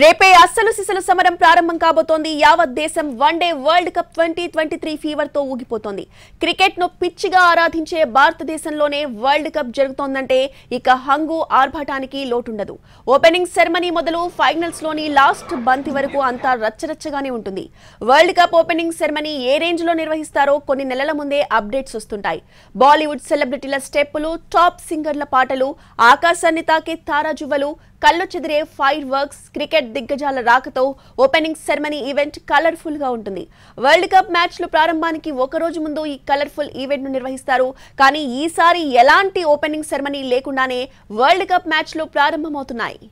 రేపే అస్సలు సిసలు సమరం ప్రారంభం కాబోతోంది యావత్ దేశం one day world cup twenty twenty three fever తో ఊగిపోతోంది క్రికెట్ ను పిచ్చిగా ఆరాధించే భారతదేశంలోనే వరల్డ్ కప్ జరుగుతోందంటే ఇక హంగు ఆర్భాటానికి లోటుండదు ఓపెనింగ్ సెరమనీ మొదలు ఫైనల్స్ లోని లాస్ట్ బంతి వరకు అంతా రచ్చరచ్చగానే ఉంటుంది వరల్డ్ కప్ ఓపెనింగ్ సెరమనీ ఏ రేంజ్ లో నిర్వహిస్తారో కొన్ని నెలల ముందే అప్డేట్స్ వస్తుంటాయి బాలీవుడ్ సెలబ్రిటీల స్టెప్పులు టాప్ సింగర్ల పాటలు ఆకాశాన్ని తాకే తారాజువ్వలు కళ్ళు చెదిరే ఫైర్ వర్క్స్ క్రికెట్ క్రికెట్ దిగ్గజాల రాకతో ఓపెనింగ్ సెరమనీ ఈవెంట్ కలర్ఫుల్ గా ఉంటుంది వరల్డ్ కప్ మ్యాచ్ లు ప్రారంభానికి ఒక రోజు ముందు ఈ కలర్ఫుల్ ఈవెంట్ ను నిర్వహిస్తారు కానీ ఈసారి ఎలాంటి ఓపెనింగ్ సెరమనీ లేకుండానే వరల్డ్ కప్ మ్యాచ్ లు ప్రారంభమవుతున్నాయి